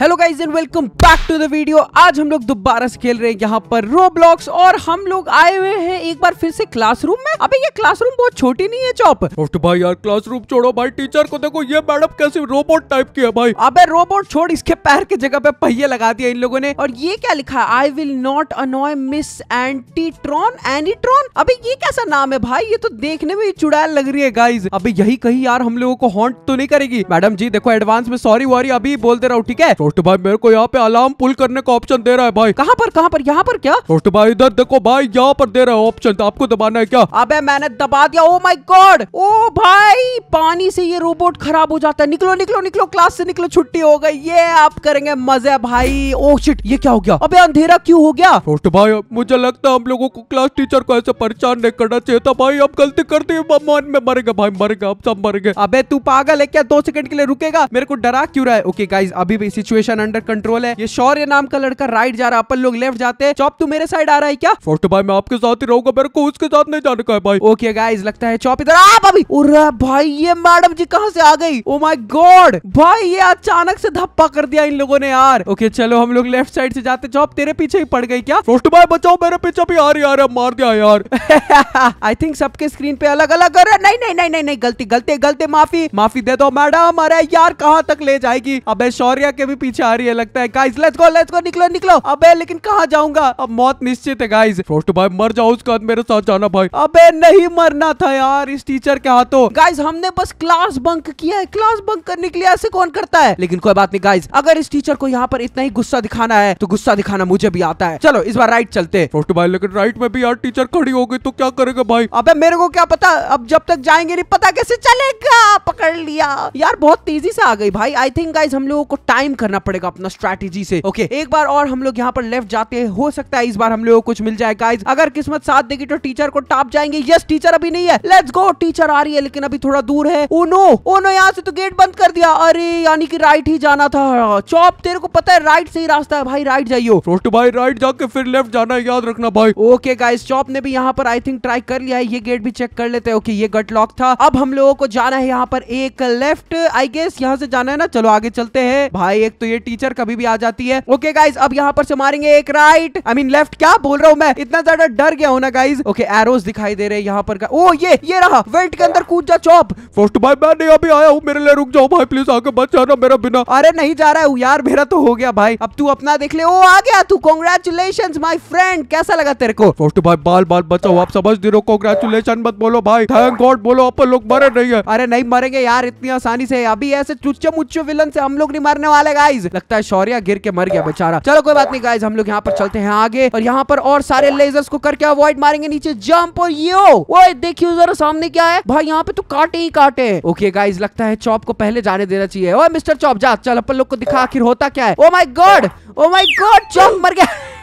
Hello guys and welcome back to the video आज हम लोग दोबारा से खेल रहे हैं यहाँ पर रोब्लॉक्स और हम लोग आए हुए हैं एक बार फिर से क्लासरूम में अबे ये क्लासरूम बहुत छोटी नहीं है चौप तो भाई यार क्लासरूम छोड़ो भाई टीचर को देखो ये मैडम कैसे रोबोट टाइप की है भाई अबे रोबोट छोड़ इसके पैर की जगह पे पहिए लगा दिया इन लोगों ने और ये क्या लिखा है I will not annoy miss एंटीट्रॉन ट्रॉन अभी ये कैसा नाम है भाई ये तो देखने में चुड़ैल लग रही है गाइज अभी यही कहीं यार हम लोगो को हॉन्ट तो नहीं करेगी मैडम जी देखो एडवांस में सॉरी वॉरी अभी बोलते रहो ठीक है सोस्ट तो भाई मेरे को यहाँ पे अलार्म पुल करने का ऑप्शन दे रहा है भाई कहाँ पर कहाँ पर यहाँ पर क्या सोस्ट तो भाई इधर देखो भाई यहाँ पर दे रहा है ऑप्शन तो आपको दबाना है क्या अबे मैंने दबा दिया ओ माई गॉड ओ भाई पानी से ये रोबोट खराब हो जाता है निकलो निकलो निकलो क्लास से निकलो छुट्टी हो गई ये आप करेंगे मजे भाई ओ oh शिट ये क्या हो गया अबे अंधेरा क्यों हो गया सोस्ट भाई मुझे लगता है हम लोगों को क्लास टीचर को ऐसे परेशान नहीं करना चाहिए था भाई अब गलती कर दी मन में मरेगा भाई मरेगा अब सब मरेगा अबे तू पागल है क्या दो सेकंड के लिए रुकेगा मेरे को डरा क्यों रहा है ओके गाइस अभी भी सिचुएशन सिचुएशन अंडर कंट्रोल है ये शौर्य नाम का लड़का राइट जा रहा है अपन लोग लेफ्ट जाते हैं चौप तू मेरे साइड आ रहा है क्या फोटो भाई मैं आपके साथ ही रहूंगा मेरे को उसके साथ नहीं जाने का है भाई ओके गाइज लगता है चौप इधर आ भाभी भाई ये मैडम जी कहाँ से आ गई ओ माई गॉड भाई ये अचानक से धप्पा कर दिया इन लोगों ने यार ओके चलो हम लोग लेफ्ट साइड से जाते चौप तेरे पीछे ही पड़ गई क्या फ्रोस्ट भाई बचाओ मेरे पीछे भी आ रही आ रहा मार दिया यार आई थिंक सबके स्क्रीन पे अलग अलग कर नहीं नहीं नहीं नहीं नहीं गलती गलती गलती माफी माफी दे दो मैडम अरे यार कहाँ तक ले जाएगी अब शौर्य के भी पीछे आ रही है लगता है guys let's go let's go निकलो निकलो अबे लेकिन कहां जाऊंगा अब मौत निश्चित है गाइस फ्रॉस्ट भाई मर जाओ उसके बाद मेरे साथ जाना भाई अबे नहीं मरना था यार इस टीचर के हाथों गाइस हमने बस क्लास बंक किया है क्लास बंक करने के लिए ऐसे कौन करता है लेकिन कोई बात नहीं गाइस अगर इस टीचर को यहाँ पर इतना ही गुस्सा दिखाना है तो गुस्सा दिखाना मुझे भी आता है चलो इस बार राइट चलते फ्रॉस्ट भाई लेकिन राइट में भी यार टीचर खड़ी हो गई तो क्या करेगा भाई अबे मेरे को क्या पता अब जब तक जाएंगे नहीं पता कैसे चलेगा पकड़ लिया यार बहुत तेजी से आ गई भाई आई थिंक गाइज हम लोगों को टाइम करना करना पड़ेगा अपना स्ट्रैटेजी से ओके एक बार और हम लोग यहाँ पर लेफ्ट जाते हैं हो सकता है इस बार हम लोग कुछ मिल जाए गाइज अगर किस्मत साथ देगी तो टीचर को टाप जाएंगे यस टीचर अभी नहीं है लेट्स गो टीचर आ रही है लेकिन अभी थोड़ा दूर है ओ नो ओ नो यहाँ से तो गेट बंद कर दिया अरे यानी कि राइट ही जाना था चौप तेरे को पता है राइट से ही रास्ता है भाई राइट जाइयो रोस्ट भाई राइट जाके फिर लेफ्ट जाना याद रखना भाई ओके गाइज चौप ने भी यहाँ पर आई थिंक ट्राई कर लिया है ये गेट भी चेक कर लेते हैं ओके ये गट लॉक था अब हम लोगों को जाना है यहाँ पर एक लेफ्ट आई गेस यहाँ से जाना है ना चलो आगे चलते हैं भाई एक तो तो ये टीचर कभी भी आ जाती है ओके गाइज अब यहाँ पर से मारेंगे एक राइट आई मीन लेफ्ट क्या बोल रहा हूँ मैं इतना ज्यादा डर गया हूँ ना गाइज ओके एरोज दिखाई दे रहे हैं यहाँ पर ओ oh, ये ये रहा वेल्ट के अंदर कूद जा चौप फर्स्ट भाई मैं नहीं अभी आया हूँ मेरे लिए रुक जाओ भाई प्लीज आगे बच जाना मेरा बिना अरे नहीं जा रहा है यार मेरा तो हो गया भाई अब तू अपना देख ले ओ आ गया तू कॉन्ग्रेचुलेशन माई फ्रेंड कैसा लगा तेरे को फर्स्ट भाई बाल बाल बचाओ आप समझ दे रहे हो कॉन्ग्रेचुलेशन मत बोलो भाई थैंक गॉड बोलो अपन लोग मरे नहीं है अरे नहीं मरेंगे यार इतनी आसानी से अभी ऐसे चुच्चे मुच्चे विलन से हम लोग नहीं मरने वाले गाय गाइज लगता है शौर्या गिर के मर गया बेचारा चलो कोई बात नहीं गाइज हम लोग यहाँ पर चलते हैं आगे और यहाँ पर और सारे लेजर्स को करके अवॉइड मारेंगे नीचे जम्प और यो वो देखियो जरा सामने क्या है भाई यहाँ पे तो काटे ही काटे ओके गाइज लगता है चौप को पहले जाने देना चाहिए ओए मिस्टर चौप जा चल अपन लोग को दिखा आखिर होता क्या है ओ माई गॉड ओ माई गॉड चौप मर गया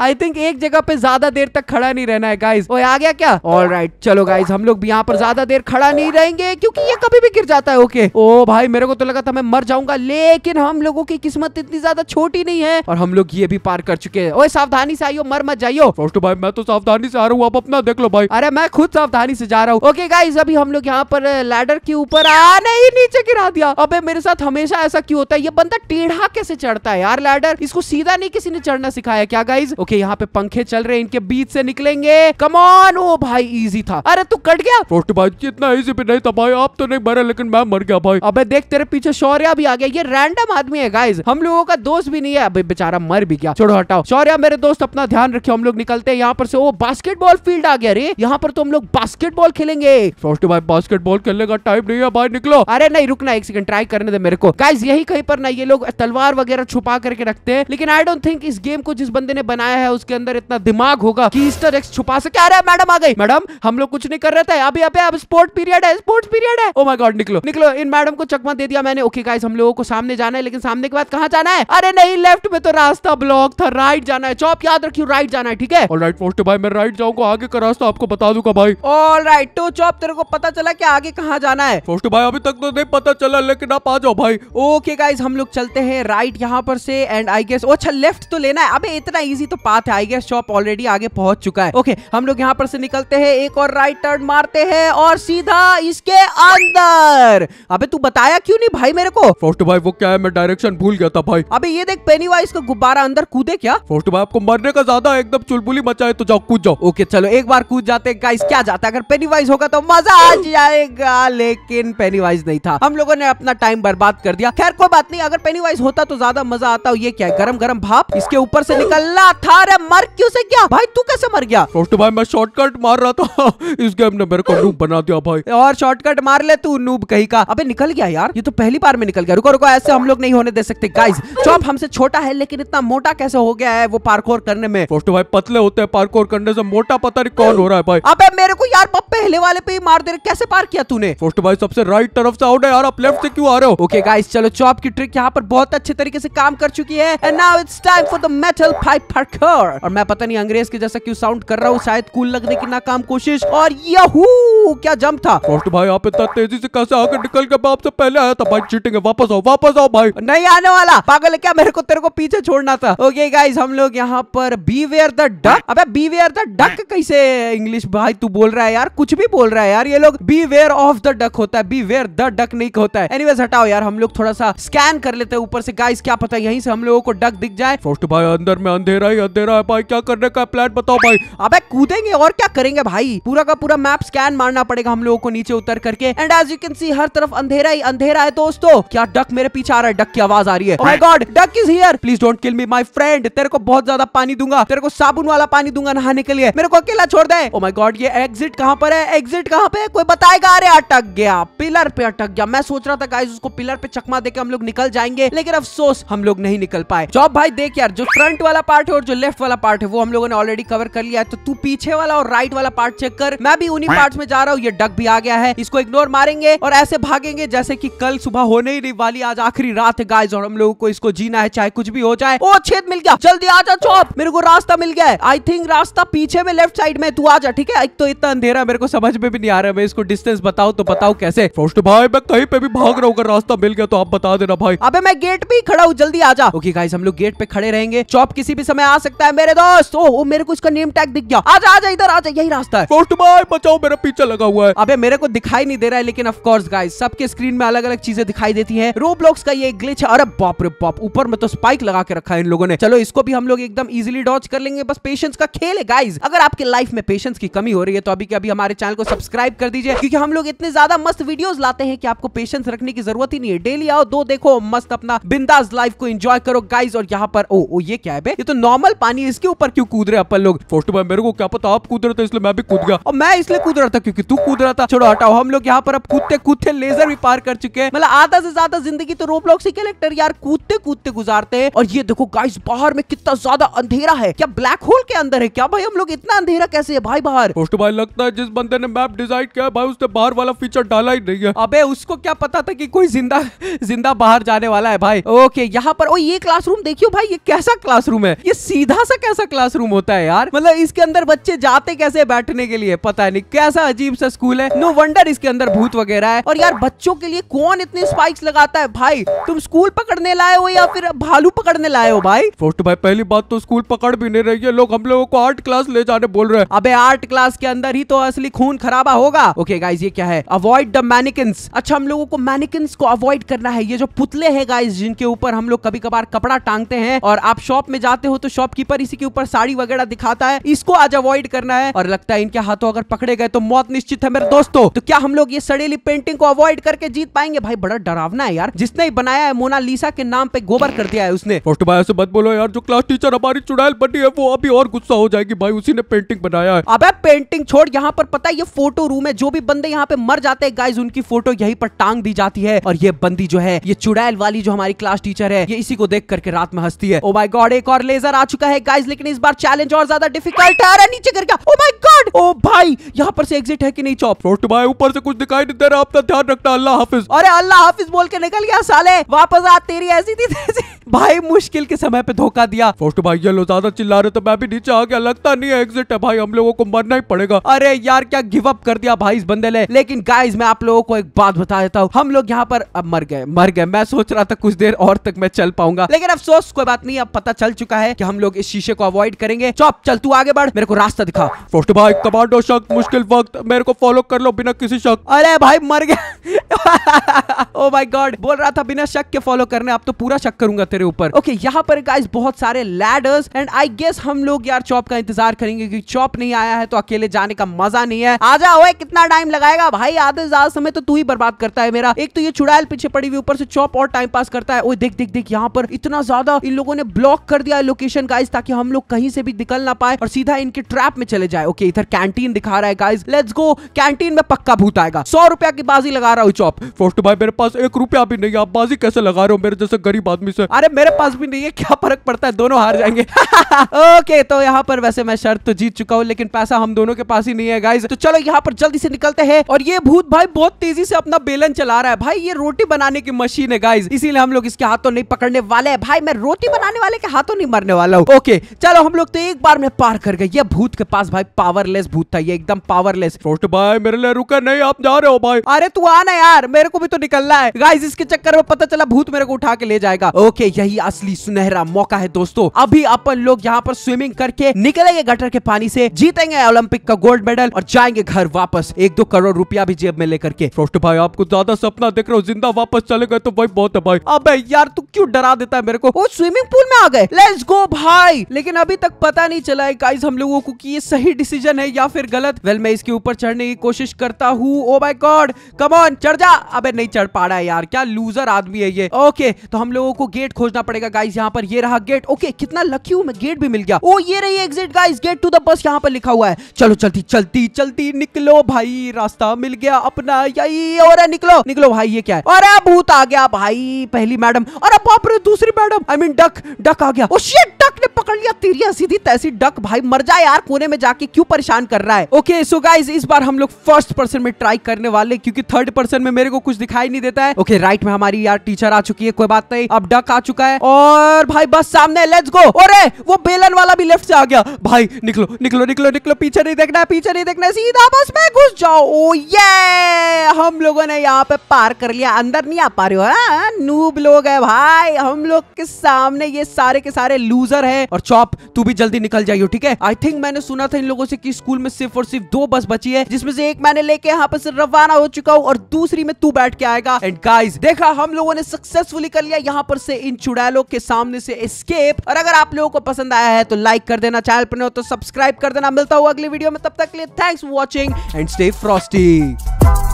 आई थिंक एक जगह पे ज्यादा देर तक खड़ा नहीं रहना है गाइज ओए आ गया क्या ऑल राइट right, चलो गाइज हम लोग भी यहाँ पर ज्यादा देर खड़ा नहीं रहेंगे क्योंकि ये कभी भी गिर जाता है ओके ओ भाई मेरे को तो लगा था मैं मर जाऊंगा लेकिन हम लोगों की किस्मत इतनी ज्यादा छोटी नहीं है और हम लोग ये भी पार कर चुके हैं ओए सावधानी से आइयो मर मत जाइयो फर्स्ट भाई मैं तो सावधानी से आ रहा हूँ आप अपना देख लो भाई अरे मैं खुद सावधानी से जा रहा हूँ ओके गाइज अभी हम लोग यहाँ पर लैडर के ऊपर आ नहीं नीचे गिरा दिया अब मेरे साथ हमेशा ऐसा क्यों होता है ये बंदा टेढ़ा कैसे चढ़ता है यार लैडर इसको सीधा नहीं किसी ने चढ़ना सिखाया है क्या गाइज ओके यहाँ पे पंखे चल रहे इनके बीच से निकलेंगे कमॉन ओ भाई इजी था अरे तू कट गया रोटी भाई इतना इजी भी नहीं था भाई आप तो नहीं मरे लेकिन मैं मर गया भाई अबे देख तेरे पीछे शौर्या भी आ गया ये रैंडम आदमी है गाइज हम लोगों का दोस्त भी नहीं है अबे बेचारा मर भी गया छोड़ो हटाओ शौर्या मेरे दोस्त अपना ध्यान रखे हम लोग निकलते हैं यहाँ पर से वो बास्केटबॉल फील्ड आ गया रे यहाँ पर तो हम लोग बास्केटबॉल खेलेंगे फ्रॉस्टी भाई बास्केटबॉल खेलने का टाइम नहीं है भाई निकलो अरे नहीं रुकना एक सेकंड ट्राई करने दे मेरे को गाइज यही कहीं पर ना ये लोग तलवार वगैरह छुपा करके रखते हैं लेकिन आई डोंट थिंक इस गेम को जिस बंदे ने बनाया है उसके अंदर इतना दिमाग होगा कि ईस्टर एक्स छुपा सके अरे मैडम आ गई मैडम हम लोग कुछ नहीं कर रहे थे अभी अभी अब स्पोर्ट पीरियड है स्पोर्ट्स पीरियड है ओ माय गॉड निकलो निकलो इन मैडम को चकमा दे दिया मैंने ओके गाइस हम लोगों को सामने जाना है लेकिन सामने के बाद कहाँ जाना है अरे नहीं लेफ्ट में तो रास्ता ब्लॉक था राइट जाना है चौप याद रखियो राइट जाना है ठीक है ऑल राइट मोस्ट भाई मैं राइट जाऊंगा आगे का रास्ता आपको बता दूंगा भाई ऑल राइट तो चौप तेरे को पता चला की आगे कहाँ जाना है मोस्ट भाई अभी तक तो नहीं पता चला लेकिन आप आ जाओ भाई ओके गाइज हम लोग चलते हैं राइट यहाँ पर से एंड आई गेस ओ अच्छा लेफ्ट तो लेना है अभी इतना इजी तो पाथ है आई गेस शॉप ऑलरेडी आगे पहुंच चुका है ओके हम लोग यहाँ पर से निकलते हैं एक और राइट टर्न मारते हैं और सीधा इसके अंदर अबे तू बताया क्यों नहीं भाई मेरे को फोस्ट भाई वो क्या है मैं डायरेक्शन भूल गया था भाई अभी ये देख पेनी वाइज का गुब्बारा अंदर कूदे क्या फोस्ट भाई आपको मरने का ज्यादा एकदम चुलबुली मचाए तो जाओ कूद जाओ ओके चलो एक बार कूद जाते गाइस क्या जाता अगर पेनी वाइज होगा तो मजा आ जाएगा लेकिन पेनी वाइज नहीं था हम लोगों ने अपना टाइम बर्बाद कर दिया खैर कोई बात नहीं अगर पेनी वाइज होता तो ज्यादा मजा आता ये क्या गरम गरम भाप इसके ऊपर से निकल गल्ला था रे मर क्यों से गया भाई तू कैसे मर गया छोटू भाई मैं शॉर्टकट मार रहा था इस गेम ने मेरे को नूब बना दिया भाई और शॉर्टकट मार ले तू नूब कहीं का अबे निकल गया यार ये तो पहली बार में निकल गया रुको रुको ऐसे हम लोग नहीं होने दे सकते गाइस चौप हमसे छोटा है लेकिन इतना मोटा कैसे हो गया है वो पार्कोर करने में छोटू भाई पतले होते हैं पार्कोर करने से मोटा पता नहीं कौन हो रहा है भाई अबे मेरे को यार पहले वाले पे ही मार दे कैसे पार किया तूने छोटू भाई सबसे राइट तरफ से आउट है यार आप लेफ्ट से क्यों आ रहे हो ओके गाइस चलो चौप की ट्रिक यहाँ पर बहुत अच्छे तरीके से काम कर चुकी है and now it's time for the metal भाई फटकर और मैं पता नहीं अंग्रेज के जैसा क्यों साउंड कर रहा हूँ शायद कूल लगने की नाकाम कोशिश और यहू क्या जम था फर्स्ट भाई आप इतना तेजी से कैसे आगे निकल के बाप से पहले आया था भाई चीटिंग है वापस आओ वापस आओ भाई नहीं आने वाला पागल क्या मेरे को तेरे को पीछे छोड़ना था ओके गाइज हम लोग यहाँ पर बीवेयर द डक अबे बीवेयर द डक कैसे इंग्लिश भाई तू बोल रहा है यार कुछ भी बोल रहा है यार ये लोग बीवेयर ऑफ द डक होता है बीवेयर द डक नहीं होता है एनीवेज हटाओ यार हम लोग थोड़ा सा स्कैन कर लेते हैं ऊपर से गाइस क्या पता यहीं से हम लोगों को डक दिख जाए फर्स्ट भाई अंदर में अंधेरा ही अंधेरा है भाई क्या करने का प्लान बताओ भाई अबे कूदेंगे और क्या करेंगे भाई पूरा का पूरा मैप स्कैन मारना पड़ेगा हम लोगों को नीचे उतर करके and as you can see हर तरफ अंधेरा ही अंधेरा है दोस्तों क्या डक मेरे पीछे आ रहा है डक की आवाज आ रही है my god duck is here please don't kill me my friend तेरे को बहुत ज्यादा पानी दूंगा तेरे को साबुन वाला पानी दूंगा नहाने के लिए मेरे को अकेला छोड़ दे ओ oh गॉड ये एग्जिट कहाँ पर है एग्जिट कहाँ पे कोई बताएगा अरे अटक गया पिलर पे अटक गया मैं सोच रहा था गाइस उसको पिलर पे चकमा देके हम लोग निकल जाएंगे लेकिन अफसोस हम लोग नहीं निकल पाए जॉब भाई देख यार जो फ्रंट वाला वाला पार्ट है और जो लेफ्ट वाला पार्ट है वो हम लोगों ने ऑलरेडी कवर कर लिया है तो तू पीछे वाला और राइट वाला पार्ट चेक कर मैं भी उन्हीं पार्ट में जा रहा हूँ ये डक भी आ गया है इसको इग्नोर मारेंगे और ऐसे भागेंगे जैसे की कल सुबह होने ही नहीं वाली आज आखिरी रात है गाइज और हम लोगों को इसको जीना है चाहे कुछ भी हो जाए ओ छेद मिल गया जल्दी आ जा चौप मेरे को रास्ता मिल गया है आई थिंक रास्ता पीछे में लेफ्ट साइड में तू आ जा ठीक है एक तो इतना अंधेरा मेरे को समझ में भी नहीं आ रहा मैं इसको डिस्टेंस बताओ तो बताओ कैसे फर्स्ट भाई मैं कहीं पे भी भाग रहा हूँ रास्ता मिल गया तो आप बता देना भाई अबे मैं गेट पे खड़ा हूँ जल्दी आ जा ओके गाइस हम लोग गेट पे खड़े रहेंगे चौप किस किसी भी समय आ सकता है मेरे दोस्त ओ, ओ मेरे को इसका नेम टैग दिख गया आजा आजा इधर आजा यही रास्ता है बचाओ मेरा पीछा लगा हुआ है अबे मेरे को दिखाई नहीं दे रहा है लेकिन अफकोर्स गाइस सबके स्क्रीन में अलग अलग चीजें दिखाई देती है रोब्लॉक्स का ये ग्लिच है अरे बाप रे बाप ऊपर में तो स्पाइक लगा के रखा है इन लोगों ने चलो इसको भी हम लोग एकदम इजिली डॉच कर लेंगे बस पेशेंस का खेल है गाइज अगर आपके लाइफ में पेशेंस की कमी हो रही है तो अभी के अभी हमारे चैनल को सब्सक्राइब कर दीजिए क्योंकि हम लोग इतने ज्यादा मस्त वीडियोस लाते हैं कि आपको पेशेंस रखने की जरूरत ही नहीं है डेली आओ दो देखो मस्त अपना बिंदास लाइफ को एंजॉय करो गाइज और यहाँ पर ओ, ओ ये क्या है बे ये तो नॉर्मल पानी इसके ऊपर क्यों कूद रहे अपन लोग फोस्ट तो भाई मेरे को क्या पता आप कूद रहे थे इसलिए मैं भी कूद गया और मैं इसलिए कूद रहा था क्योंकि तू कूद रहा था छोड़ो हटाओ हम लोग यहाँ पर अब कूदते कूदते लेजर भी पार कर चुके हैं मतलब आधा से ज्यादा जिंदगी तो रोप लोग से कैलेक्टर यार कूदते कूदते गुजारते हैं और ये देखो गाइस बाहर में कितना ज्यादा अंधेरा है क्या ब्लैक होल के अंदर है क्या भाई हम लोग इतना अंधेरा कैसे है भाई बाहर फोस्ट तो भाई लगता है जिस बंदे ने मैप डिजाइन किया भाई उसने बाहर वाला फीचर डाला ही नहीं है अबे उसको क्या पता था कि कोई जिंदा जिंदा बाहर जाने वाला है भाई ओके यहाँ पर ओ ये क्लासरूम देखियो भाई ये कैसा क्लासरूम है है ये सीधा सा कैसा क्लासरूम होता है यार मतलब इसके अंदर बच्चे जाते कैसे बैठने के लिए पता नहीं कैसा अजीब सा स्कूल है नो वंडर इसके अंदर भूत वगैरह है और यार बच्चों के लिए कौन इतने स्पाइक्स लगाता है भाई तुम स्कूल पकड़ने लाए हो या फिर भालू पकड़ने लाए हो भाई फोर्ट भाई पहली बात तो स्कूल पकड़ भी नहीं रही है लोग हम लोगों को आर्ट क्लास ले जाने बोल रहे हैं अबे आर्ट क्लास के अंदर ही तो असली खून खराबा होगा ओके गाइज ये क्या है अवॉइड द मैनिकिन्स अच्छा हम लोगों को मैनिकिन्स को अवॉइड करना है ये जो पुतले है गाइज जिनके ऊपर हम लोग कभी कभार कपड़ा टांगते हैं और आप शॉप में जाते चाहते हो तो शॉपकीपर इसी के ऊपर साड़ी वगैरह दिखाता है इसको आज अवॉइड करना है और लगता है इनके हाथों अगर पकड़े गए तो मौत निश्चित है मेरे दोस्तों तो क्या हम लोग ये सड़ेली पेंटिंग को अवॉइड करके जीत पाएंगे भाई बड़ा डरावना है यार जिसने बनाया है मोना लीसा के नाम पे गोबर कर दिया है उसने से भाई मत बोलो यार जो क्लास टीचर हमारी चुड़ैल बनी है वो अभी और गुस्सा हो जाएगी भाई उसी ने पेंटिंग बनाया है अब पेंटिंग छोड़ यहाँ पर पता है ये फोटो रूम है जो भी बंदे यहाँ पे मर जाते हैं गाइज उनकी फोटो यही पर टांग दी जाती है और ये बंदी जो है ये चुड़ैल वाली जो हमारी क्लास टीचर है ये इसी को देख करके रात में हंसती है ओ माई गॉड एक और लेजर आ चुका है गाइज लेकिन इस बार चैलेंज और ज्यादा डिफिकल्ट है अरे नीचे गिर गया ओ माय गॉड ओ भाई यहाँ पर से एग्जिट है कि नहीं चौप रोट भाई ऊपर से कुछ दिखाई नहीं दे रहा अपना ध्यान रखना अल्लाह हाफिज अरे अल्लाह हाफिज बोल के निकल गया साले वापस आ तेरी ऐसी थी भाई मुश्किल के समय पे धोखा दिया फोस्ट भाई ये लो ज्यादा चिल्ला रहे तो मैं भी नीचे आ गया लगता नहीं है एग्जिट है भाई हम लोगों को मरना ही पड़ेगा अरे यार क्या गिव अप कर दिया भाई इस बंदे ले। लेकिन गाइस मैं आप लोगों को एक बात बता देता हूँ हम लोग यहाँ पर अब मर गए मर गए मैं सोच रहा था कुछ देर और तक मैं चल पाऊंगा लेकिन अफसोस कोई बात नहीं अब पता चल चुका लगता है कि हम लोग इस शीशे को अवॉइड करेंगे चौप चल तू आगे बढ़ मेरे को रास्ता दिखा फोस्ट भाई कमांडो शख्स मुश्किल वक्त मेरे को फॉलो कर लो बिना किसी शक अरे भाई मर गया ओ माय गॉड बोल रहा था बिना शक के फॉलो करने आप तो पूरा शक करूंगा तेरे ऊपर ओके okay, यहाँ पर गाइस बहुत सारे लैडर्स एंड आई गेस हम लोग यार चॉप का इंतजार करेंगे क्योंकि चॉप नहीं आया है तो अकेले जाने का मजा नहीं है आजा ओए कितना टाइम लगाएगा भाई आधे ज्यादा समय तो तू ही बर्बाद करता है मेरा एक तो ये चुड़ैल पीछे पड़ी हुई ऊपर से चॉप और टाइम पास करता है ओए देख देख देख यहाँ पर इतना ज्यादा इन लोगों ने ब्लॉक कर दिया है लोकेशन गाइस ताकि हम लोग कहीं से भी निकल ना पाए और सीधा इनके ट्रैप में चले जाए ओके इधर कैंटीन दिखा रहा है गाइस लेट्स गो कैंटीन में पक्का भूत आएगा सौ रुपया की बाजी लगा रहा हूँ आप फोस्ट भाई मेरे पास एक रुपया भी नहीं आप बाजी कैसे लगा रहे हो मेरे जैसे गरीब आदमी से अरे मेरे पास भी नहीं है क्या फर्क पड़ता है दोनों हार जाएंगे ओके तो यहाँ पर वैसे मैं शर्त तो जीत चुका हूँ लेकिन पैसा हम दोनों के पास ही नहीं है गाइज तो चलो यहाँ पर जल्दी से निकलते हैं और ये भूत भाई बहुत तेजी से अपना बेलन चला रहा है भाई ये रोटी बनाने की मशीन है गाइज इसीलिए हम लोग इसके हाथों नहीं पकड़ने वाले है भाई मैं रोटी बनाने वाले के हाथों नहीं मरने वाला हूँ ओके चलो हम लोग तो एक बार में पार कर गए ये भूत के पास भाई पावरलेस भूत था ये एकदम पावरलेस भाई मेरे लिए रुका नहीं आप जा रहे हो भाई अरे तू आना यार यार मेरे को भी तो निकलना है गाइज इसके चक्कर में पता चला भूत मेरे को उठा के ले जाएगा ओके यही असली सुनहरा मौका है दोस्तों अभी अपन लोग यहाँ पर स्विमिंग करके निकलेंगे गटर के पानी से जीतेंगे ओलंपिक का गोल्ड मेडल और जाएंगे घर वापस एक दो करोड़ रुपया भी जेब में लेकर के फ्रोस्ट भाई आपको ज्यादा सपना देख रहे हो जिंदा वापस चले गए तो भाई बहुत है भाई अब यार तू क्यों डरा देता है मेरे को वो स्विमिंग पूल में आ गए लेट्स गो भाई लेकिन अभी तक पता नहीं चला है गाइज हम लोगों को कि ये सही डिसीजन है या फिर गलत वेल मैं इसके ऊपर चढ़ने की कोशिश करता हूँ oh my god come on चढ़ जा अबे नहीं चढ़ पा रहा है यार क्या लूजर आदमी है ये ओके तो हम लोगों को गेट खोजना पड़ेगा गाइस यहाँ पर ये रहा गेट ओके कितना लकी हूँ गेट भी मिल गया ओ ये रही exit guys gate to the bus यहाँ पर लिखा हुआ है चलो चलती चलती चलती निकलो भाई रास्ता मिल गया अपना यही और निकलो निकलो भाई ये क्या है और भूत आ गया भाई पहली मैडम और बाप रे दूसरी madam I mean duck duck आ गया ओ शिट डक ने पकड़ लिया तेरी सीधी तैसी डक भाई मर जा यार कोने में जाके क्यों परेशान कर रहा है ओके सो गाइस इस बार हम लोग फर्स्ट पर्सन में ट्राई करने वाले क्योंकि थर्ड पर्सन में मेरे को कुछ दिखाई नहीं देता है ओके okay, राइट में हमारी यार टीचर आ चुकी है कोई बात नहीं अब डक आ चुका है और भाई बस सामने लेट्स गो अरे वो बेलन वाला भी लेफ्ट से आ गया भाई निकलो निकलो निकलो निकलो पीछे नहीं देखना है पीछे नहीं देखना है सीधा बस में घुस जाओ ओ oh, ये हम लोगों ने यहाँ पे पार कर लिया अंदर नहीं आ पा रहे हो नूब हाँ? लोग है भाई हम लोग के सामने ये सारे के सारे लूजर है और चौप तू भी जल्दी निकल जाइयो ठीक है आई थिंक मैंने सुना था इन लोगों से कि स्कूल में सिर्फ और सिर्फ दो बस बची है जिसमें से एक मैंने लेके यहाँ पे रवाना हो चुका हूँ और दूसरी थ्री में तू बैठ के आएगा एंड गाइज देखा हम लोगों ने सक्सेसफुली कर लिया यहाँ पर से इन चुड़ैलों के सामने से स्केप और अगर आप लोगों को पसंद आया है तो लाइक कर देना चैनल पर हो तो सब्सक्राइब कर देना मिलता हुआ अगली वीडियो में तब तक के लिए thanks for watching and stay Frosty